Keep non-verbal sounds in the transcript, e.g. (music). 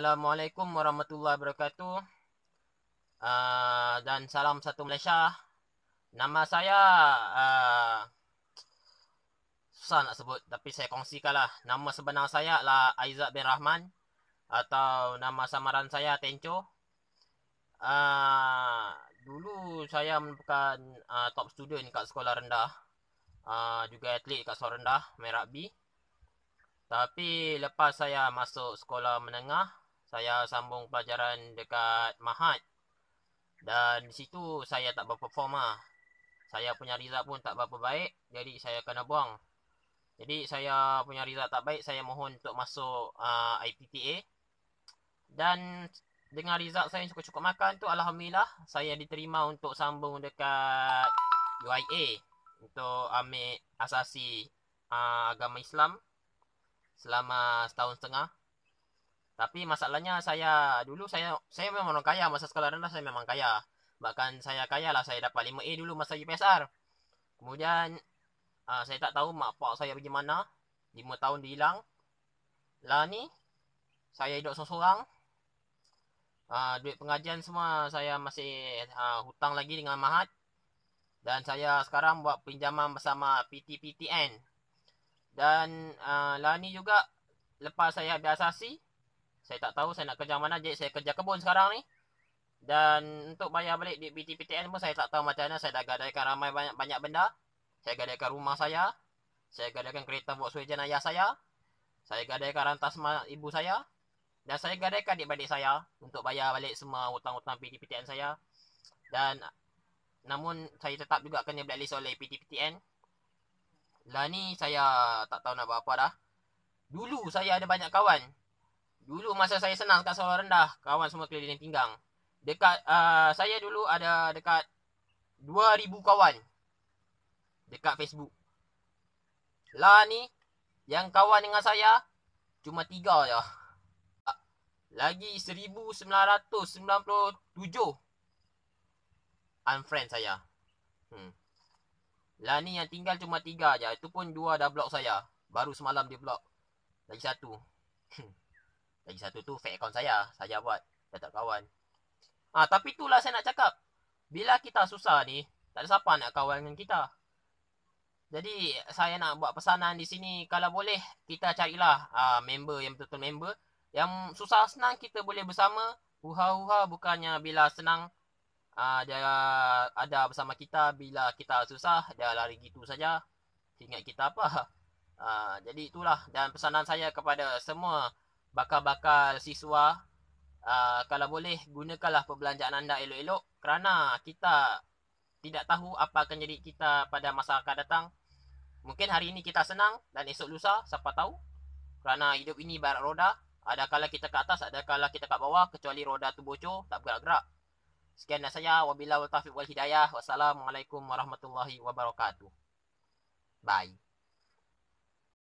Assalamualaikum warahmatullahi wabarakatuh. Uh, dan salam satu Malaysia. Nama saya uh, susah nak sebut tapi saya kongsikan lah Nama sebenar saya adalah Aizat bin Rahman atau nama samaran saya Tencho. Uh, ah, dulu saya merupakan uh, top student kat sekolah rendah. Uh, juga atlet kat sekolah rendah, main rugby. Tapi lepas saya masuk sekolah menengah, saya sambung pelajaran dekat Mahat dan di situ saya tak berperform lah. Saya punya result pun tak berapa baik jadi saya kena buang. Jadi saya punya result tak baik saya mohon untuk masuk uh, ah, IPTA dan dengan result saya yang cukup-cukup makan tu Alhamdulillah saya diterima untuk sambung dekat UIA untuk ambil asasi uh, agama Islam selama setahun setengah. Tapi masalahnya saya dulu saya saya memang orang kaya masa sekolah rendah saya memang kaya. Bahkan saya kaya lah saya dapat 5A dulu masa UPSR. Kemudian uh, saya tak tahu mak pak saya pergi mana. 5 tahun dia hilang. Lah ni saya hidup seorang-seorang. Uh, duit pengajian semua saya masih uh, hutang lagi dengan mahat. Dan saya sekarang buat pinjaman bersama PTPTN. Dan uh, lah ni juga lepas saya habis asasi. Saya tak tahu saya nak kerja mana jadi Saya kerja kebun sekarang ni. Dan untuk bayar balik di BTPTN pun saya tak tahu macam mana. Saya dah gadaikan ramai banyak banyak benda. Saya gadaikan rumah saya. Saya gadaikan kereta buat Volkswagen ayah saya. Saya gadaikan rantas ibu saya. Dan saya gadaikan di balik saya untuk bayar balik semua hutang-hutang PTPTN saya. Dan namun saya tetap juga kena blacklist oleh PTPTN. Lah ni saya tak tahu nak buat apa dah. Dulu saya ada banyak kawan Dulu masa saya senang dekat sekolah rendah, kawan semua keliling pinggang. Dekat uh, saya dulu ada dekat 2000 kawan dekat Facebook. Lah ni yang kawan dengan saya cuma 3 aja. Lagi 1997 unfriend saya. Hmm. Lah ni yang tinggal cuma 3 aja. Itu pun 2 dah block saya. Baru semalam dia block. Lagi satu. Hmm. Lagi satu tu fake account saya. Saya buat. Saya tak kawan. Ah, ha, tapi itulah saya nak cakap. Bila kita susah ni, tak ada siapa nak kawan dengan kita. Jadi, saya nak buat pesanan di sini. Kalau boleh, kita carilah uh, member yang betul-betul member. Yang susah senang kita boleh bersama. Huha-huha bukannya bila senang uh, dia ada bersama kita. Bila kita susah, dia lari gitu saja. Ingat kita apa. Uh, (laughs) jadi, itulah. Dan pesanan saya kepada semua bakal-bakal siswa uh, kalau boleh gunakanlah perbelanjaan anda elok-elok kerana kita tidak tahu apa akan jadi kita pada masa akan datang mungkin hari ini kita senang dan esok lusa siapa tahu kerana hidup ini barat roda ada kala kita ke atas ada kala kita ke bawah kecuali roda tu bocor tak bergerak-gerak sekian dari saya wabillahi taufiq wal hidayah wassalamualaikum warahmatullahi wabarakatuh bye